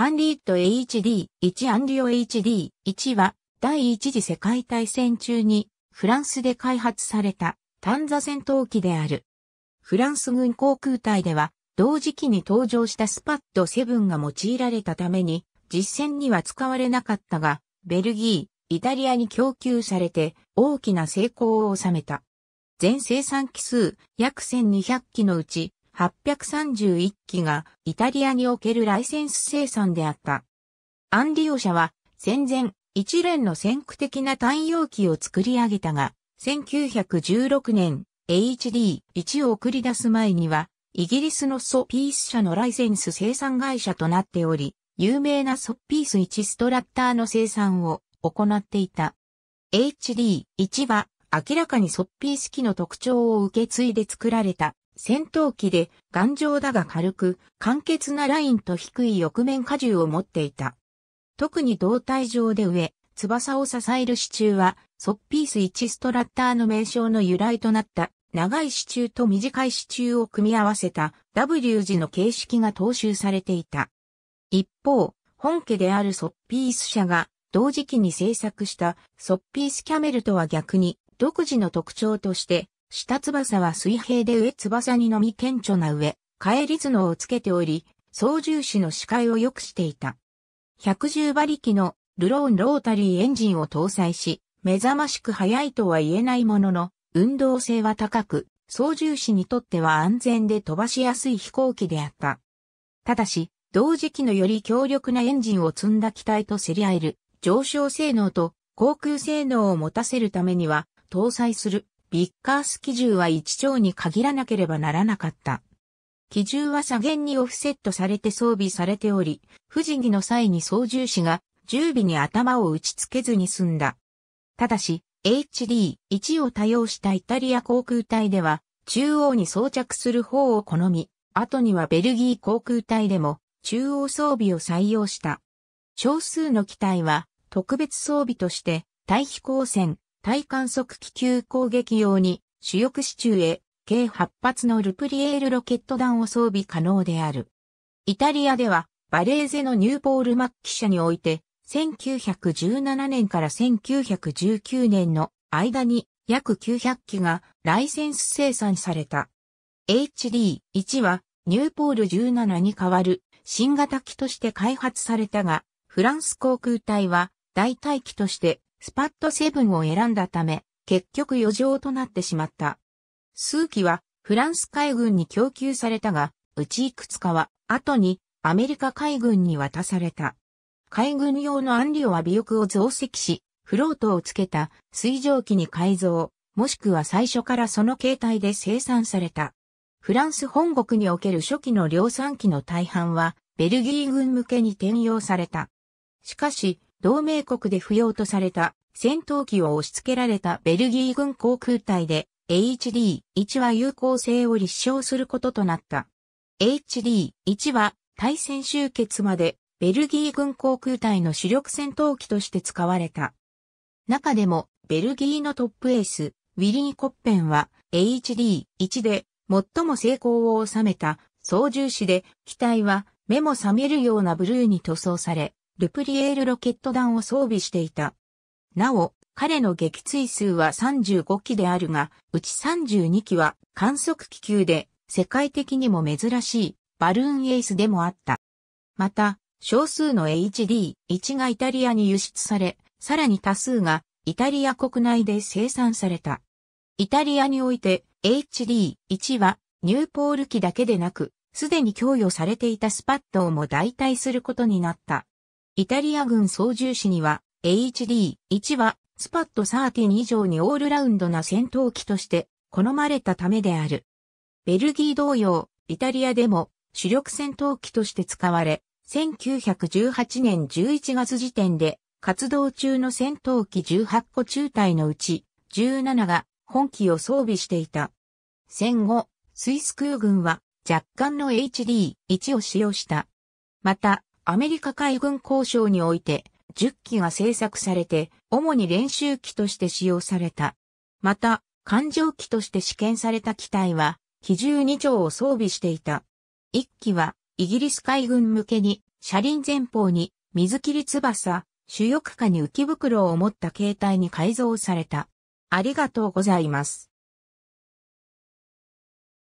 ハンリーット HD1 アンリオ HD1 は第一次世界大戦中にフランスで開発された単座戦闘機である。フランス軍航空隊では同時期に登場したスパッド7が用いられたために実戦には使われなかったが、ベルギー、イタリアに供給されて大きな成功を収めた。全生産機数約1200機のうち831機がイタリアにおけるライセンス生産であった。アンディオ社は戦前一連の先駆的な単容機を作り上げたが、1916年 HD1 を送り出す前には、イギリスのソピース社のライセンス生産会社となっており、有名なソピース1ストラッターの生産を行っていた。HD1 は明らかにソッピース機の特徴を受け継いで作られた戦闘機で頑丈だが軽く、簡潔なラインと低い翼面荷重を持っていた。特に胴体上で上、翼を支える支柱は、ソッピース1ストラッターの名称の由来となった長い支柱と短い支柱を組み合わせた W 字の形式が踏襲されていた。一方、本家であるソッピース社が同時期に制作したソッピースキャメルとは逆に独自の特徴として下翼は水平で上翼にのみ顕著な上、返り頭脳をつけており、操縦士の視界を良くしていた。110馬力のルローンロータリーエンジンを搭載し、目覚ましく速いとは言えないものの、運動性は高く、操縦士にとっては安全で飛ばしやすい飛行機であった。ただし、同時期のより強力なエンジンを積んだ機体と競り合える上昇性能と航空性能を持たせるためには、搭載するビッカース基銃は一丁に限らなければならなかった。機銃は左舷にオフセットされて装備されており、不時着の際に操縦士が十尾に頭を打ち付けずに済んだ。ただし、HD1 を多用したイタリア航空隊では、中央に装着する方を好み、後にはベルギー航空隊でも中央装備を採用した。少数の機体は特別装備として、対飛行船、対観測気球攻撃用に主翼支柱へ計8発のルプリエールロケット弾を装備可能である。イタリアではバレーゼのニューポール・マッキ社において1917年から1919年の間に約900機がライセンス生産された。HD1 はニューポール17に代わる新型機として開発されたが、フランス航空隊は代替機としてスパッドンを選んだため、結局余剰となってしまった。数機はフランス海軍に供給されたが、うちいくつかは後にアメリカ海軍に渡された。海軍用のアンリオは尾翼を増積し、フロートをつけた水蒸気に改造、もしくは最初からその形態で生産された。フランス本国における初期の量産機の大半は、ベルギー軍向けに転用された。しかし、同盟国で不要とされた戦闘機を押し付けられたベルギー軍航空隊で HD1 は有効性を立証することとなった。HD1 は対戦終結までベルギー軍航空隊の主力戦闘機として使われた。中でもベルギーのトップエース、ウィリー・コッペンは HD1 で最も成功を収めた操縦士で機体は目も覚めるようなブルーに塗装され、ルプリエールロケット弾を装備していた。なお、彼の撃墜数は35機であるが、うち32機は観測気球で世界的にも珍しいバルーンエースでもあった。また、少数の HD1 がイタリアに輸出され、さらに多数がイタリア国内で生産された。イタリアにおいて HD1 はニューポール機だけでなく、すでに供与されていたスパッドをも代替することになった。イタリア軍操縦士には HD1 はスパット13以上にオールラウンドな戦闘機として好まれたためである。ベルギー同様、イタリアでも主力戦闘機として使われ、1918年11月時点で活動中の戦闘機18個中隊のうち17が本機を装備していた。戦後、スイス空軍は若干の HD1 を使用した。また、アメリカ海軍交渉において10機が製作されて、主に練習機として使用された。また、艦上機として試験された機体は、機銃2丁を装備していた。1機は、イギリス海軍向けに、車輪前方に、水切り翼、主翼下に浮き袋を持った形態に改造された。ありがとうございます。